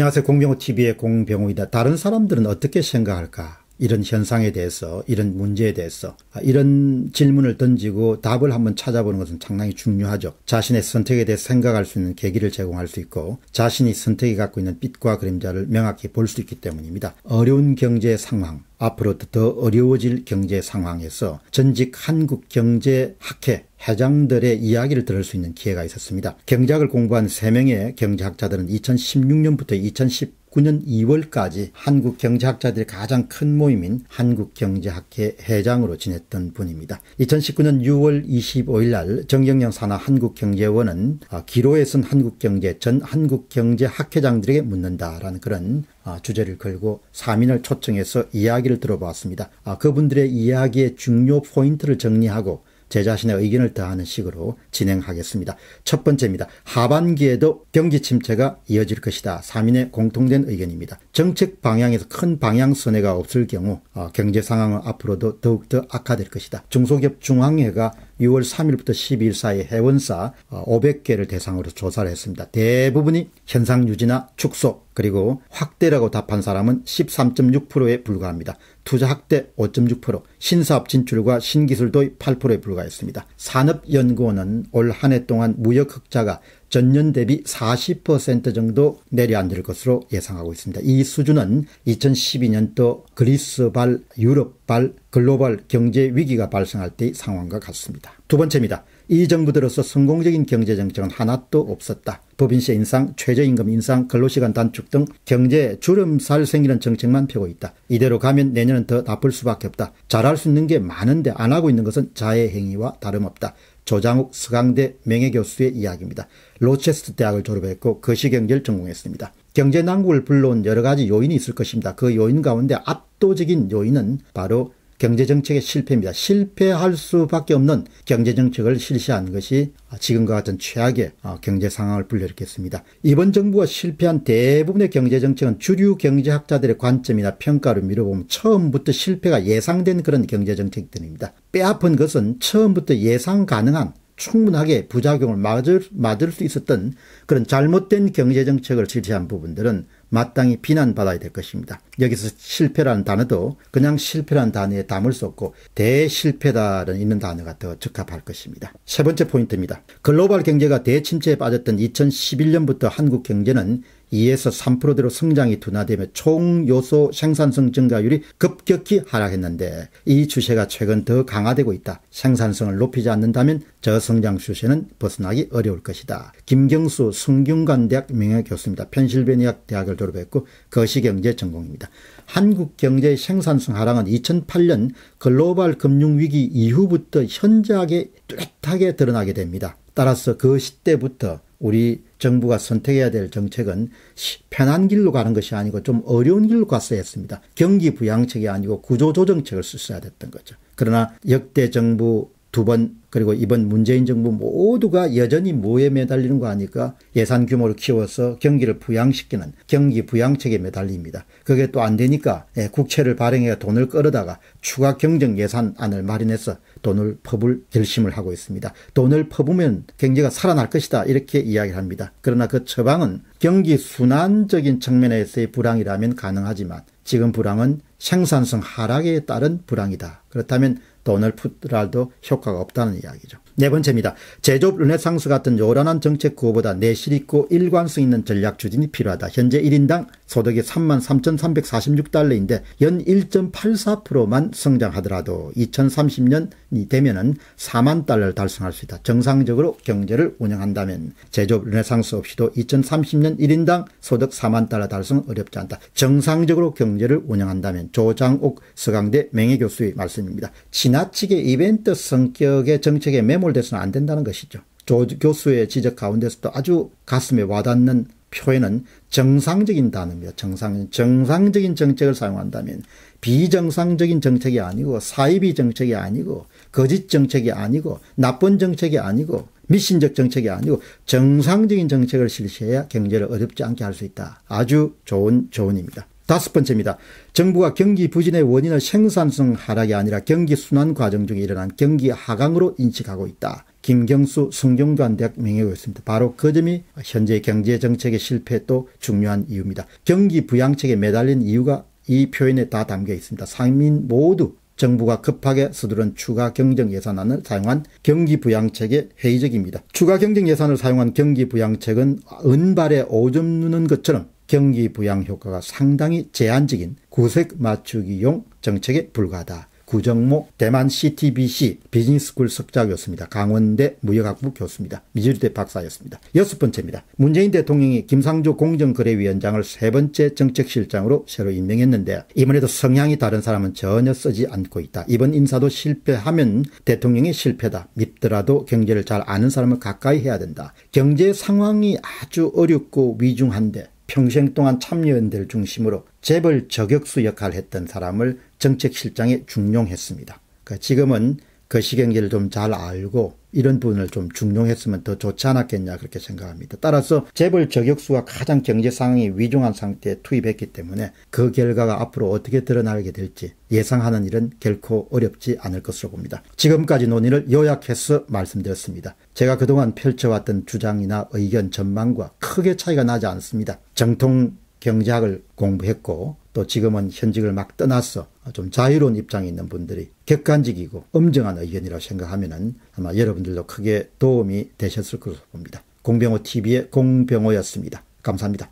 안녕하세요. 공병호 TV의 공병호이다. 다른 사람들은 어떻게 생각할까? 이런 현상에 대해서 이런 문제에 대해서 아, 이런 질문을 던지고 답을 한번 찾아보는 것은 상당히 중요하죠. 자신의 선택에 대해 생각할 수 있는 계기를 제공할 수 있고 자신이 선택이 갖고 있는 빛과 그림자를 명확히 볼 수 있기 때문입니다. 어려운 경제 상황 앞으로 더 어려워질 경제 상황에서 전직 한국 경제 학회 회장들의 이야기를 들을 수 있는 기회가 있었습니다. 경제학을 공부한 3명의 경제학자들은 2016년부터 2010 2019년 2월까지 한국 경제학자들의 가장 큰 모임인 한국경제학회 회장으로 지냈던 분입니다. 2019년 6월 25일 날 정경영 산하 한국경제원은 아, 기로에 쓴 한국경제 전 한국경제학회장들에게 묻는다라는 그런 아, 주제를 걸고 3인을 초청해서 이야기를 들어보았습니다. 아, 그분들의 이야기의 중요 포인트를 정리하고 제 자신의 의견을 다하는 식으로 진행하겠습니다. 첫 번째입니다. 하반기에도 경기 침체가 이어질 것이다. 3인의 공통된 의견입니다. 정책 방향에서 큰 방향 선회가 없을 경우 어, 경제 상황은 앞으로도 더욱더 악화될 것이다. 중소기업 중앙회가 6월 3일부터 12일 사이 해원사 500개를 어, 대상으로 조사를 했습니다. 대부분이 현상 유지나 축소 그리고 확대라고 답한 사람은 13.6%에 불과합니다. 투자 확대 5.6%, 신사업 진출과 신기술 도입 8%에 불과했습니다. 산업연구원은 올 한 해 동안 무역 흑자가 전년 대비 40% 정도 내려앉을 것으로 예상하고 있습니다. 이 수준은 2012년도 그리스발, 유럽발, 글로벌 경제 위기가 발생할 때의 상황과 같습니다. 두 번째입니다. 이 정부 들어서 성공적인 경제 정책은 하나도 없었다. 법인세 인상, 최저임금 인상, 근로시간 단축 등 경제에 주름살 생기는 정책만 펴고 있다. 이대로 가면 내년은 더 나쁠 수밖에 없다. 잘할 수 있는 게 많은데 안 하고 있는 것은 자해행위와 다름없다. 조장욱 서강대 명예교수의 이야기입니다. 로체스트 대학을 졸업했고 거시경제를 그 전공했습니다. 경제 난국을 불러온 여러 가지 요인이 있을 것입니다. 그 요인 가운데 압도적인 요인은 바로 경제정책의 실패입니다. 실패할 수밖에 없는 경제정책을 실시한 것이 지금과 같은 최악의 경제 상황을 불러일으켰습니다. 이번 정부가 실패한 대부분의 경제정책은 주류 경제학자들의 관점이나 평가를 미뤄보면 처음부터 실패가 예상된 그런 경제정책들입니다. 빼앗픈 것은 처음부터 예상 가능한 충분하게 부작용을 맞을, 맞을 수 있었던 그런 잘못된 경제정책을 실시한 부분들은 마땅히 비난받아야 될 것입니다. 여기서 실패라는 단어도 그냥 실패라는 단어에 담을 수 없고 대실패다는 있는 단어가 더 적합할 것입니다. 세 번째 포인트입니다. 글로벌 경제가 대침체에 빠졌던 2011년부터 한국 경제는 2에서 3%대로 성장이 둔화되며 총요소 생산성 증가율이 급격히 하락했는데 이 추세가 최근 더 강화되고 있다. 생산성을 높이지 않는다면 저성장 추세는 벗어나기 어려울 것이다. 김경수 성균관대학 명예교수입니다. 펜실베니아 대학을 졸업했고 거시경제 전공입니다. 한국 경제의 생산성 하락은 2008년 글로벌 금융위기 이후부터 현저하게 뚜렷하게 드러나게 됩니다. 따라서 그 시대부터 우리 정부가 선택해야 될 정책은 편한 길로 가는 것이 아니고 좀 어려운 길로 갔어야 했습니다. 경기 부양책이 아니고 구조조정책을 썼어야 됐던 거죠. 그러나 역대 정부 두 번 그리고 이번 문재인 정부 모두가 여전히 뭐에 매달리는 거 아니까 예산 규모를 키워서 경기를 부양시키는 경기 부양책에 매달립니다. 그게 또 안 되니까 예, 국채를 발행해 돈을 끌어다가 추가 경정 예산안을 마련해서 돈을 퍼을 결심을 하고 있습니다. 돈을 퍼부면 경제가 살아날 것이다 이렇게 이야기를 합니다. 그러나 그 처방은 경기 순환적인 측면에서의 불황이라면 가능하지만 지금 불황은 생산성 하락에 따른 불황이다. 그렇다면 돈을 푸더라도 효과가 없다는 이야기죠. 네 번째입니다. 제조업 르네상스 같은 요란한 정책 구호보다 내실 있고 일관성 있는 전략 추진이 필요하다. 현재 1인당 소득이 33,346달러인데 연 1.84%만 성장하더라도 2030년이 되면은 4만 달러를 달성할 수 있다. 정상적으로 경제를 운영한다면 제조업 르네상스 없이도 2030년 1인당 소득 4만 달러 달성은 어렵지 않다. 정상적으로 경제를 운영한다면 조장옥 서강대 명예교수의 말씀입니다. 지난 지나치게 이벤트 성격의 정책에 매몰돼서는 안 된다는 것이죠. 조, 교수의 지적 가운데서도 아주 가슴에 와닿는 표현은 정상적인 단어입니다. 정상, 정상적인 정책을 사용한다면 비정상적인 정책이 아니고 사이비 정책이 아니고 거짓 정책이 아니고 나쁜 정책이 아니고 미신적 정책이 아니고 정상적인 정책을 실시해야 경제를 어렵지 않게 할 수 있다. 아주 좋은 조언입니다. 다섯 번째입니다. 정부가 경기 부진의 원인을 생산성 하락이 아니라 경기 순환 과정 중에 일어난 경기 하강으로 인식하고 있다. 김경수 성균관대학 명예교수입니다. 바로 그 점이 현재 경제 정책의 실패 또 중요한 이유입니다. 경기 부양책에 매달린 이유가 이 표현에 다 담겨 있습니다. 상민 모두 정부가 급하게 서두른 추가 경정 예산안을 사용한 경기 부양책의 회의적입니다. 추가 경정 예산을 사용한 경기 부양책은 은발에 오줌 누는 것처럼 경기 부양 효과가 상당히 제한적인 구색 맞추기용 정책에 불과하다. 구정모 대만 CTBC 비즈니스쿨 석좌교수입니다. 강원대 무역학부 교수입니다. 미주리대 박사였습니다. 여섯 번째입니다. 문재인 대통령이 김상조 공정거래위원장을 세 번째 정책실장으로 새로 임명했는데 이번에도 성향이 다른 사람은 전혀 쓰지 않고 있다. 이번 인사도 실패하면 대통령이 실패다. 밉더라도 경제를 잘 아는 사람을 가까이 해야 된다. 경제 상황이 아주 어렵고 위중한데 평생 동안 참여연대를 중심으로 재벌 저격수 역할을 했던 사람을 정책실장에 중용했습니다. 그러니까 지금은 그시경기를좀잘 알고 이런 부분을 좀 중용했으면 더 좋지 않았겠냐 그렇게 생각합니다. 따라서 재벌 저격수가 가장 경제 상황이 위중한 상태에 투입했기 때문에 그 결과가 앞으로 어떻게 드러나게 될지 예상하는 일은 결코 어렵지 않을 것으로 봅니다. 지금까지 논의를 요약해서 말씀드렸습니다. 제가 그동안 펼쳐왔던 주장이나 의견 전망과 크게 차이가 나지 않습니다. 정통 경제학을 공부했고 또 지금은 현직을 막 떠나서 아, 좀 자유로운 입장이 있는 분들이 객관적이고 엄정한 의견이라고 생각하면 아마 여러분들도 크게 도움이 되셨을 것으로 봅니다. 공병호 TV의 공병호였습니다. 감사합니다.